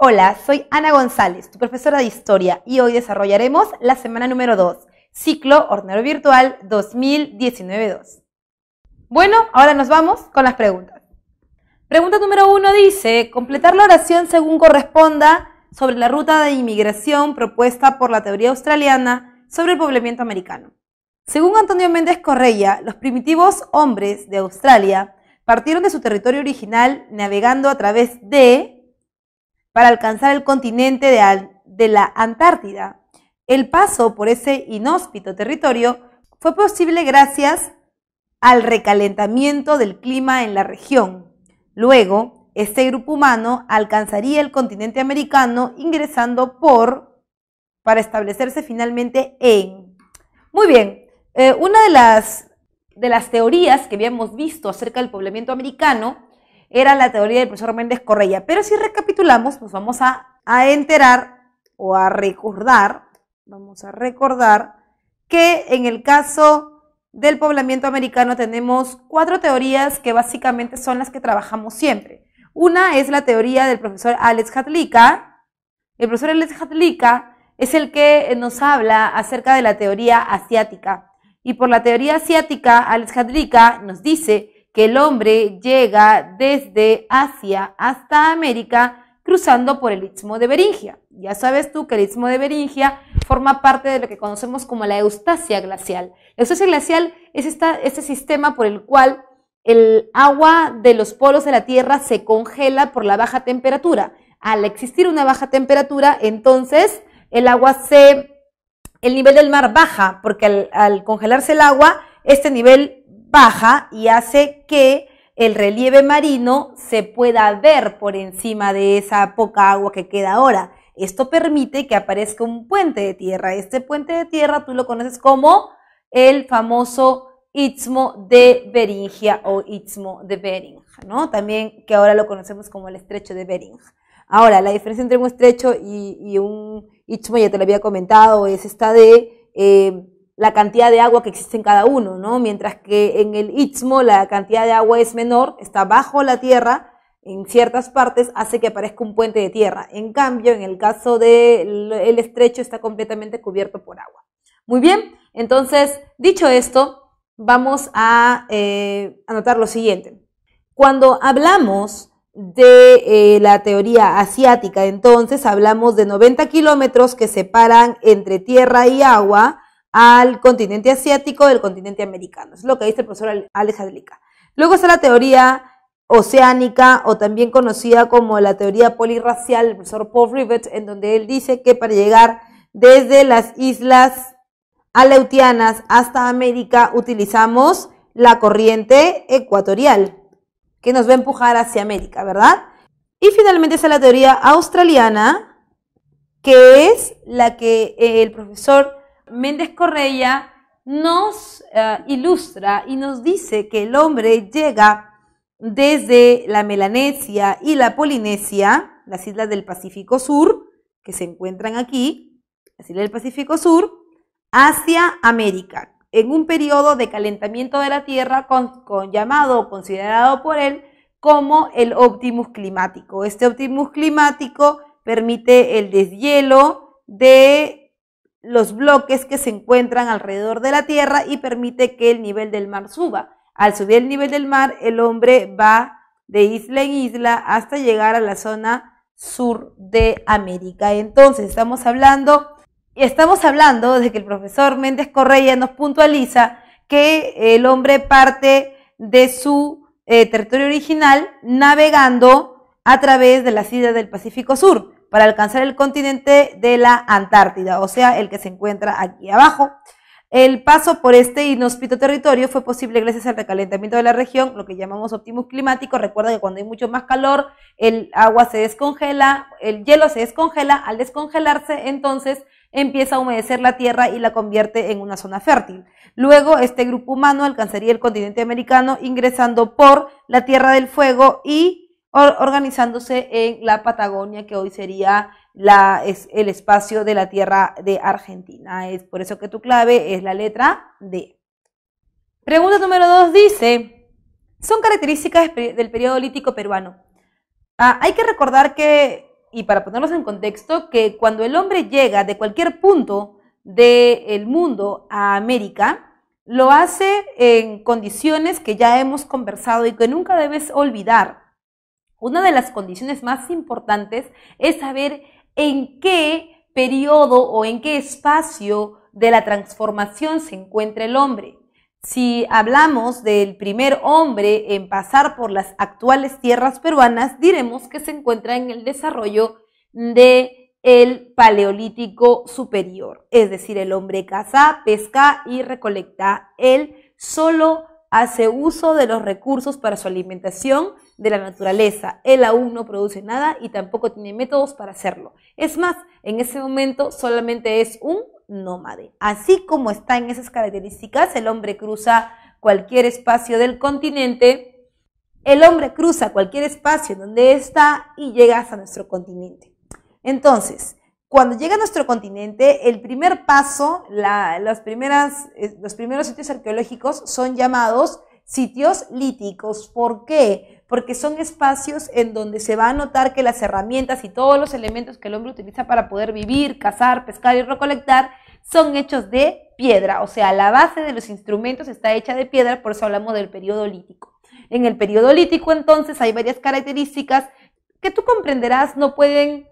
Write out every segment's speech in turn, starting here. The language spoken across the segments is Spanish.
Hola, soy Ana González, tu profesora de historia, y hoy desarrollaremos la semana número 2, ciclo Hornero Virtual 2019-2. Bueno, ahora nos vamos con las preguntas. Pregunta número 1 dice, completar la oración según corresponda sobre la ruta de inmigración propuesta por la teoría australiana sobre el poblamiento americano. Según Antonio Méndez Correia, los primitivos hombres de Australia partieron de su territorio original navegando a través de para alcanzar el continente de, la Antártida. El paso por ese inhóspito territorio fue posible gracias al recalentamiento del clima en la región. Luego, este grupo humano alcanzaría el continente americano ingresando por para establecerse finalmente en. Muy bien, eh, una de las, de las teorías que habíamos visto acerca del poblamiento americano era la teoría del profesor Méndez Correa, Pero si recapitulamos, pues vamos a, enterar o a recordar, vamos a recordar que en el caso del poblamiento americano tenemos cuatro teorías que básicamente son las que trabajamos siempre. Una es la teoría del profesor Alex Hatlika. El profesor Alex Hatlika es el que nos habla acerca de la teoría asiática. Y por la teoría asiática, Alex Hatlika nos dice que el hombre llega desde Asia hasta América cruzando por el Istmo de Beringia. Ya sabes tú que el Istmo de Beringia forma parte de lo que conocemos como la eustasia glacial. La eustasia glacial es este sistema por el cual el agua de los polos de la Tierra se congela por la baja temperatura. Al existir una baja temperatura, entonces el agua se, el nivel del mar baja, porque al, al congelarse el agua, este nivel baja y hace que el relieve marino se pueda ver por encima de esa poca agua que queda ahora. Esto permite que aparezca un puente de tierra. Este puente de tierra tú lo conoces como el famoso Istmo de Beringia o Istmo de Bering, ¿no? También que ahora lo conocemos como el estrecho de Bering. Ahora, la diferencia entre un estrecho y, un Istmo, ya te lo había comentado, es esta de... Eh, la cantidad de agua que existe en cada uno, ¿no? Mientras que en el istmo la cantidad de agua es menor, está bajo la tierra, en ciertas partes hace que aparezca un puente de tierra. En cambio, en el caso del estrecho está completamente cubierto por agua. Muy bien, entonces, dicho esto, vamos a eh, anotar lo siguiente. Cuando hablamos de eh, la teoría asiática, entonces hablamos de 90 kilómetros que separan entre tierra y agua, al continente asiático del continente americano. es lo que dice el profesor Alex Adlica. Luego está la teoría oceánica o también conocida como la teoría polirracial del profesor Paul Rivet, en donde él dice que para llegar desde las islas aleutianas hasta América utilizamos la corriente ecuatorial que nos va a empujar hacia América, ¿verdad? Y finalmente está la teoría australiana, que es la que el profesor Méndez Correa nos eh, ilustra y nos dice que el hombre llega desde la Melanesia y la Polinesia, las islas del Pacífico Sur, que se encuentran aquí, las islas del Pacífico Sur, hacia América, en un periodo de calentamiento de la Tierra con, llamado o considerado por él como el óptimus climático. Este óptimus climático permite el deshielo de los bloques que se encuentran alrededor de la Tierra y permite que el nivel del mar suba. Al subir el nivel del mar, el hombre va de isla en isla hasta llegar a la zona sur de América. Entonces, estamos hablando, y estamos hablando de que el profesor Méndez Correa nos puntualiza que el hombre parte de su eh, territorio original navegando a través de las islas del Pacífico Sur para alcanzar el continente de la Antártida, o sea, el que se encuentra aquí abajo. El paso por este inhóspito territorio fue posible gracias al recalentamiento de la región, lo que llamamos óptimo climático. Recuerda que cuando hay mucho más calor, el agua se descongela, el hielo se descongela. Al descongelarse, entonces empieza a humedecer la tierra y la convierte en una zona fértil. Luego, este grupo humano alcanzaría el continente americano ingresando por la Tierra del Fuego y organizándose en la Patagonia, que hoy sería la, el espacio de la tierra de Argentina. Es por eso que tu clave es la letra D. Pregunta número 2 dice, son características del periodo lítico peruano. Ah, hay que recordar que, y para ponerlos en contexto, que cuando el hombre llega de cualquier punto del mundo a América, lo hace en condiciones que ya hemos conversado y que nunca debes olvidar. Una de las condiciones más importantes es saber en qué periodo o en qué espacio de la transformación se encuentra el hombre. Si hablamos del primer hombre en pasar por las actuales tierras peruanas, diremos que se encuentra en el desarrollo de el paleolítico superior, es decir, el hombre caza, pesca y recolecta. Él solo hace uso de los recursos para su alimentación de la naturaleza. Él aún no produce nada y tampoco tiene métodos para hacerlo. Es más, en ese momento solamente es un nómade. Así como está en esas características, el hombre cruza cualquier espacio del continente, el hombre cruza cualquier espacio donde está y llega hasta nuestro continente. Entonces, cuando llega a nuestro continente, el primer paso, las primeras, eh, los primeros sitios arqueológicos son llamados sitios líticos. ¿Por qué? Porque son espacios en donde se va a notar que las herramientas y todos los elementos que el hombre utiliza para poder vivir, cazar, pescar y recolectar son hechos de piedra. O sea, la base de los instrumentos está hecha de piedra, por eso hablamos del periodo lítico. En el periodo lítico entonces hay varias características que tú comprenderás no pueden,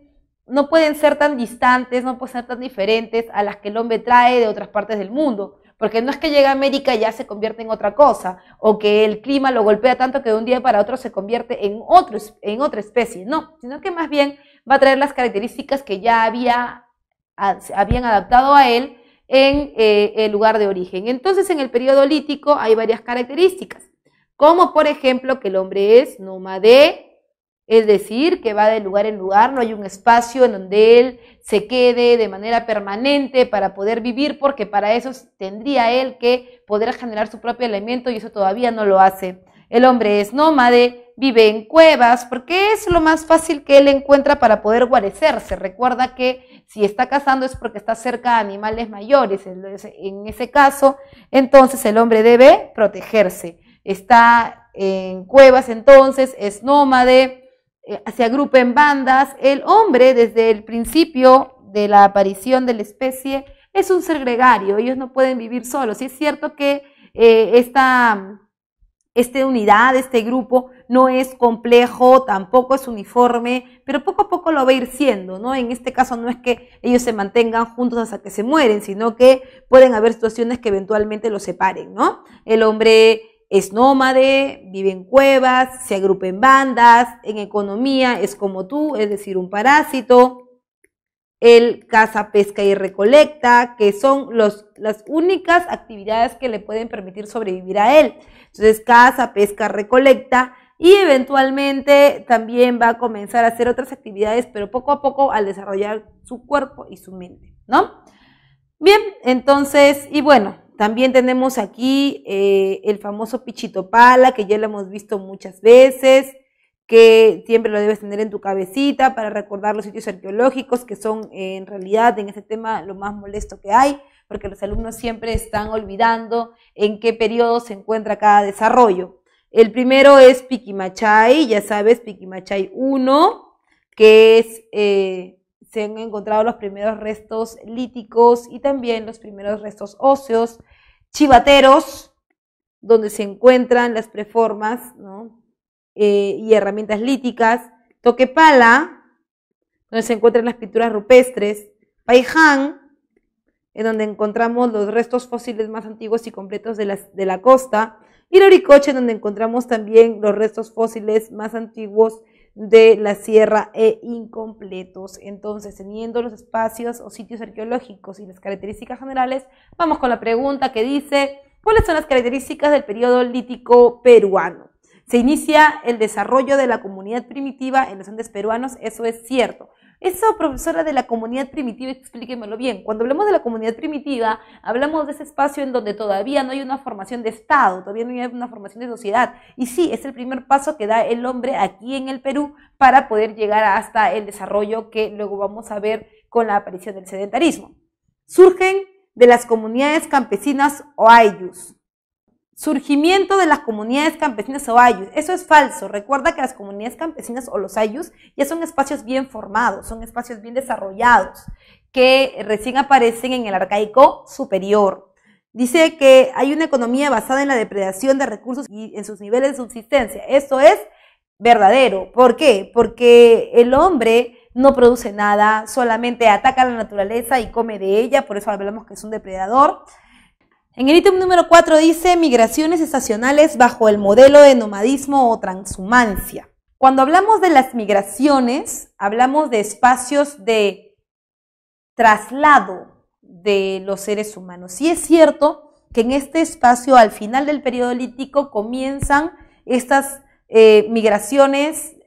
no pueden ser tan distantes, no pueden ser tan diferentes a las que el hombre trae de otras partes del mundo porque no es que llega a América y ya se convierte en otra cosa, o que el clima lo golpea tanto que de un día para otro se convierte en, en otra especie, no, sino que más bien va a traer las características que ya había, habían adaptado a él en eh, el lugar de origen. Entonces, en el periodo lítico hay varias características, como por ejemplo que el hombre es nómade, es decir, que va de lugar en lugar, no hay un espacio en donde él se quede de manera permanente para poder vivir, porque para eso tendría él que poder generar su propio elemento y eso todavía no lo hace. El hombre es nómade, vive en cuevas, porque es lo más fácil que él encuentra para poder guarecerse. Recuerda que si está cazando es porque está cerca de animales mayores. En ese caso, entonces el hombre debe protegerse. Está en cuevas entonces, es nómade, eh, se agrupen en bandas. El hombre, desde el principio de la aparición de la especie, es un ser gregario, ellos no pueden vivir solos. Y es cierto que eh, esta, unidad, este grupo, no es complejo, tampoco es uniforme, pero poco a poco lo va a ir siendo, ¿no? En este caso no es que ellos se mantengan juntos hasta que se mueren, sino que pueden haber situaciones que eventualmente los separen, ¿no? El hombre es nómade, vive en cuevas, se agrupa en bandas, en economía es como tú, es decir, un parásito. Él caza, pesca y recolecta, que son las únicas actividades que le pueden permitir sobrevivir a él. Entonces, caza, pesca, recolecta y eventualmente también va a comenzar a hacer otras actividades, pero poco a poco al desarrollar su cuerpo y su mente, ¿no? Bien, entonces, y bueno, también tenemos aquí eh, el famoso pichito pala, que ya lo hemos visto muchas veces, que siempre lo debes tener en tu cabecita para recordar los sitios arqueológicos, que son eh, en realidad en este tema lo más molesto que hay, porque los alumnos siempre están olvidando en qué periodo se encuentra cada desarrollo. El primero es Piquimachay, ya sabes, Piquimachay 1, que es eh, se han encontrado los primeros restos líticos y también los primeros restos óseos, chivateros, donde se encuentran las preformas eh, y herramientas líticas, Toquepala, donde se encuentran las pinturas rupestres, Paiján, en donde encontramos los restos fósiles más antiguos y completos de la, costa, y Loricoche, donde encontramos también los restos fósiles más antiguos de la sierra e incompletos. Entonces, teniendo los espacios o sitios arqueológicos y las características generales, vamos con la pregunta que dice, ¿cuáles son las características del periodo lítico peruano? Se inicia el desarrollo de la comunidad primitiva en los Andes peruanos, eso es cierto, eso, profesora de la comunidad primitiva, explíquemelo bien. Cuando hablamos de la comunidad primitiva, hablamos de ese espacio en donde todavía no hay una formación de Estado, todavía no hay una formación de sociedad. Y sí, es el primer paso que da el hombre aquí en el Perú para poder llegar hasta el desarrollo que luego vamos a ver con la aparición del sedentarismo. Surgen de las comunidades campesinas o ayllus, Surgimiento de las comunidades campesinas o ayus. Eso es falso. Recuerda que las comunidades campesinas o los ayus ya son espacios bien formados, son espacios bien desarrollados, que recién aparecen en el arcaico superior. Dice que hay una economía basada en la depredación de recursos y en sus niveles de subsistencia. Eso es verdadero. ¿Por qué? Porque el hombre no produce nada, solamente ataca a la naturaleza y come de ella, por eso hablamos que es un depredador. En el ítem número 4 dice migraciones estacionales bajo el modelo de nomadismo o transhumancia. Cuando hablamos de las migraciones, hablamos de espacios de traslado de los seres humanos. Y es cierto que en este espacio, al final del periodo lítico, comienzan estas eh, migraciones eh,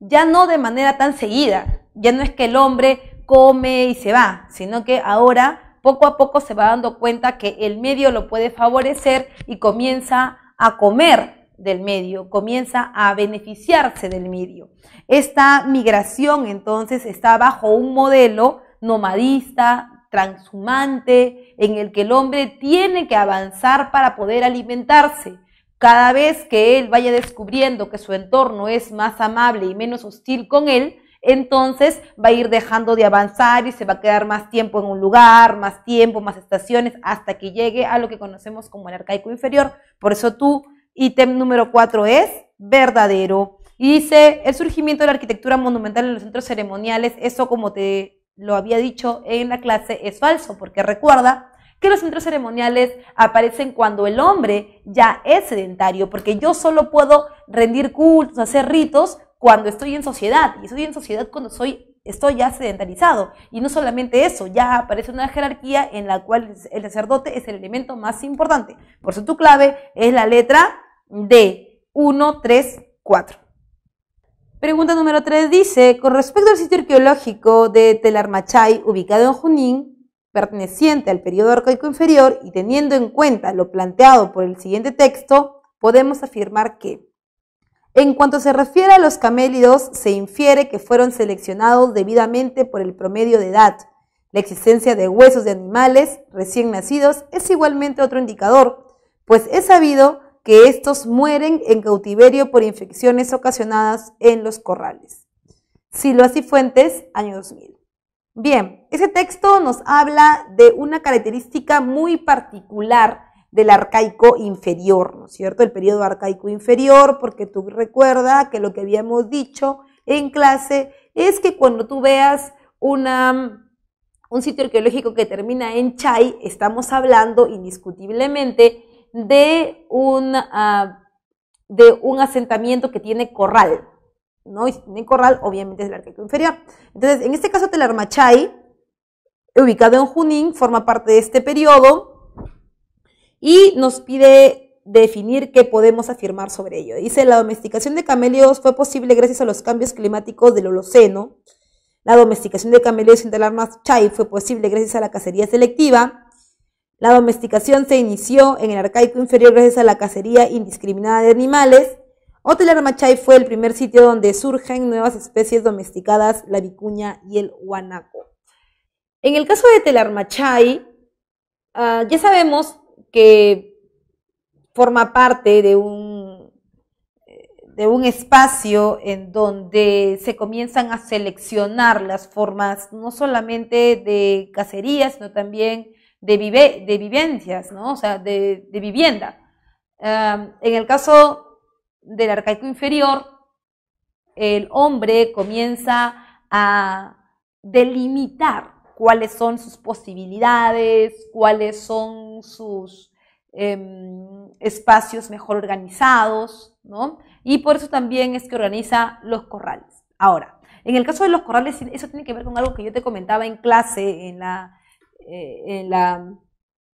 ya no de manera tan seguida. Ya no es que el hombre come y se va, sino que ahora poco a poco se va dando cuenta que el medio lo puede favorecer y comienza a comer del medio, comienza a beneficiarse del medio. Esta migración entonces está bajo un modelo nomadista, transhumante, en el que el hombre tiene que avanzar para poder alimentarse. Cada vez que él vaya descubriendo que su entorno es más amable y menos hostil con él, entonces va a ir dejando de avanzar y se va a quedar más tiempo en un lugar, más tiempo, más estaciones, hasta que llegue a lo que conocemos como el arcaico inferior. Por eso tu ítem número 4 es verdadero. Y dice, el surgimiento de la arquitectura monumental en los centros ceremoniales, eso como te lo había dicho en la clase, es falso, porque recuerda que los centros ceremoniales aparecen cuando el hombre ya es sedentario, porque yo solo puedo rendir cultos, hacer ritos cuando estoy en sociedad. Y estoy en sociedad cuando soy, estoy ya sedentarizado. Y no solamente eso, ya aparece una jerarquía en la cual el sacerdote es el elemento más importante. Por eso tu clave es la letra D, 1, 3, 4. Pregunta número 3 dice, con respecto al sitio arqueológico de Telarmachay, ubicado en Junín, perteneciente al periodo arcaico inferior y teniendo en cuenta lo planteado por el siguiente texto, podemos afirmar que en cuanto se refiere a los camélidos, se infiere que fueron seleccionados debidamente por el promedio de edad. La existencia de huesos de animales recién nacidos es igualmente otro indicador, pues es sabido que estos mueren en cautiverio por infecciones ocasionadas en los corrales. Siloas y Fuentes, año 2000. Bien, ese texto nos habla de una característica muy particular del arcaico inferior, ¿no es cierto? El periodo arcaico inferior, porque tú recuerda que lo que habíamos dicho en clase es que cuando tú veas una, un sitio arqueológico que termina en Chay, estamos hablando indiscutiblemente de un, ah, de un asentamiento que tiene corral, ¿no? Y tiene corral, obviamente es el arcaico inferior. Entonces, en este caso, Chay, ubicado en Junín, forma parte de este periodo y nos pide definir qué podemos afirmar sobre ello. Dice, la domesticación de camélidos fue posible gracias a los cambios climáticos del Holoceno. La domesticación de camelios en más fue posible gracias a la cacería selectiva. La domesticación se inició en el arcaico inferior gracias a la cacería indiscriminada de animales. Otelar Machay fue el primer sitio donde surgen nuevas especies domesticadas, la vicuña y el guanaco. En el caso de Telarmachay, ah, ya sabemos que forma parte de un, de un espacio en donde se comienzan a seleccionar las formas no solamente de cacerías, sino también de, de vivencias, ¿no? o sea, de, vivienda. en el caso del arcaico inferior, el hombre comienza a delimitar cuáles son sus posibilidades, cuáles son sus em, espacios mejor organizados, ¿no? Y por eso también es que organiza los corrales. Ahora, en el caso de los corrales, eso tiene que ver con algo que yo te comentaba en clase, en la, eh, la,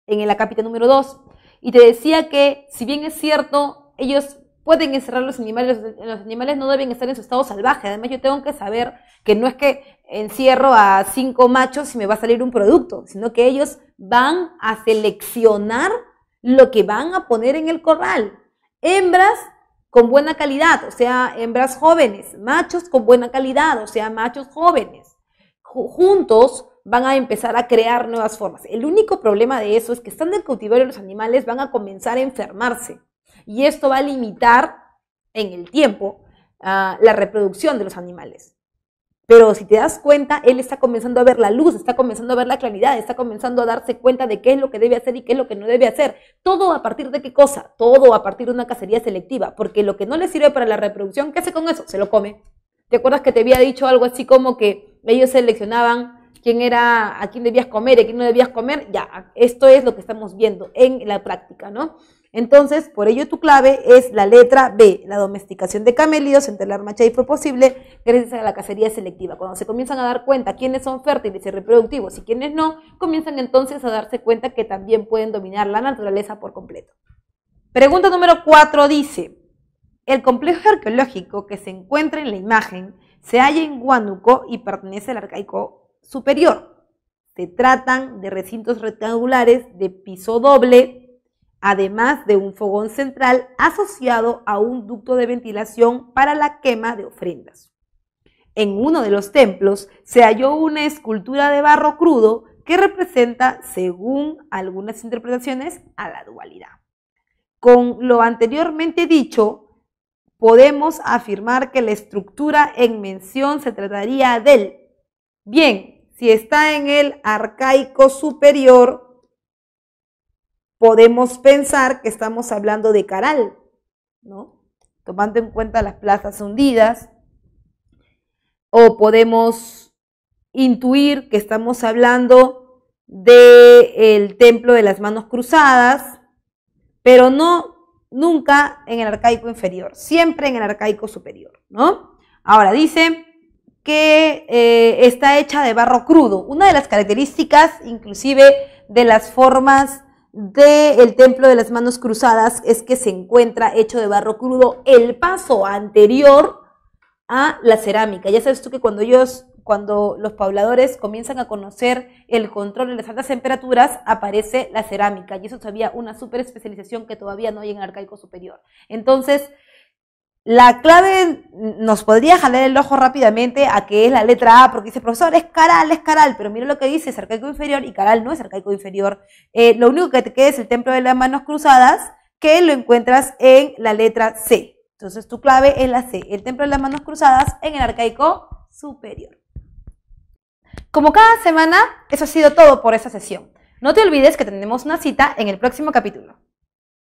en la número 2, y te decía que, si bien es cierto, ellos pueden encerrar los animales, los animales no deben estar en su estado salvaje. Además, yo tengo que saber que no es que encierro a cinco machos y me va a salir un producto, sino que ellos van a seleccionar lo que van a poner en el corral. Hembras con buena calidad, o sea, hembras jóvenes, machos con buena calidad, o sea, machos jóvenes. Juntos van a empezar a crear nuevas formas. El único problema de eso es que estando en cautiverio los animales van a comenzar a enfermarse y esto va a limitar en el tiempo ah, la reproducción de los animales. Pero si te das cuenta, él está comenzando a ver la luz, está comenzando a ver la claridad, está comenzando a darse cuenta de qué es lo que debe hacer y qué es lo que no debe hacer. Todo a partir de qué cosa? Todo a partir de una cacería selectiva, porque lo que no le sirve para la reproducción, ¿qué hace con eso? Se lo come. ¿Te acuerdas que te había dicho algo así como que ellos seleccionaban quién era, a quién debías comer, y a quién no debías comer? Ya, esto es lo que estamos viendo en la práctica, ¿no? Entonces, por ello tu clave es la letra B, la domesticación de camélidos entre la armacha y fue posible gracias a la cacería selectiva. Cuando se comienzan a dar cuenta quiénes son fértiles y reproductivos y quiénes no, comienzan entonces a darse cuenta que también pueden dominar la naturaleza por completo. Pregunta número 4 dice, el complejo arqueológico que se encuentra en la imagen se halla en Huánuco y pertenece al arcaico superior. Se tratan de recintos rectangulares de piso doble, además de un fogón central asociado a un ducto de ventilación para la quema de ofrendas. En uno de los templos se halló una escultura de barro crudo que representa, según algunas interpretaciones, a la dualidad. Con lo anteriormente dicho, podemos afirmar que la estructura en mención se trataría del. Bien, si está en el arcaico superior, podemos pensar que estamos hablando de Caral, ¿no? Tomando en cuenta las plazas hundidas, o podemos intuir que estamos hablando del el templo de las manos cruzadas, pero no nunca en el arcaico inferior, siempre en el arcaico superior, ¿no? Ahora dice que eh, está hecha de barro crudo. Una de las características, inclusive, de las formas del el templo de las manos cruzadas es que se encuentra hecho de barro crudo el paso anterior a la cerámica. Ya sabes tú que cuando ellos, cuando los pobladores comienzan a conocer el control de las altas temperaturas, aparece la cerámica. Y eso todavía una super especialización que todavía no hay en arcaico superior. Entonces, la clave nos podría jalar el ojo rápidamente a que es la letra A, porque dice, profesor, es caral, es caral, pero mira lo que dice, es arcaico inferior y caral no es arcaico inferior. Eh, lo único que te queda es el templo de las manos cruzadas, que lo encuentras en la letra C. Entonces tu clave es la C, el templo de las manos cruzadas en el arcaico superior. Como cada semana, eso ha sido todo por esta sesión. No te olvides que tenemos una cita en el próximo capítulo.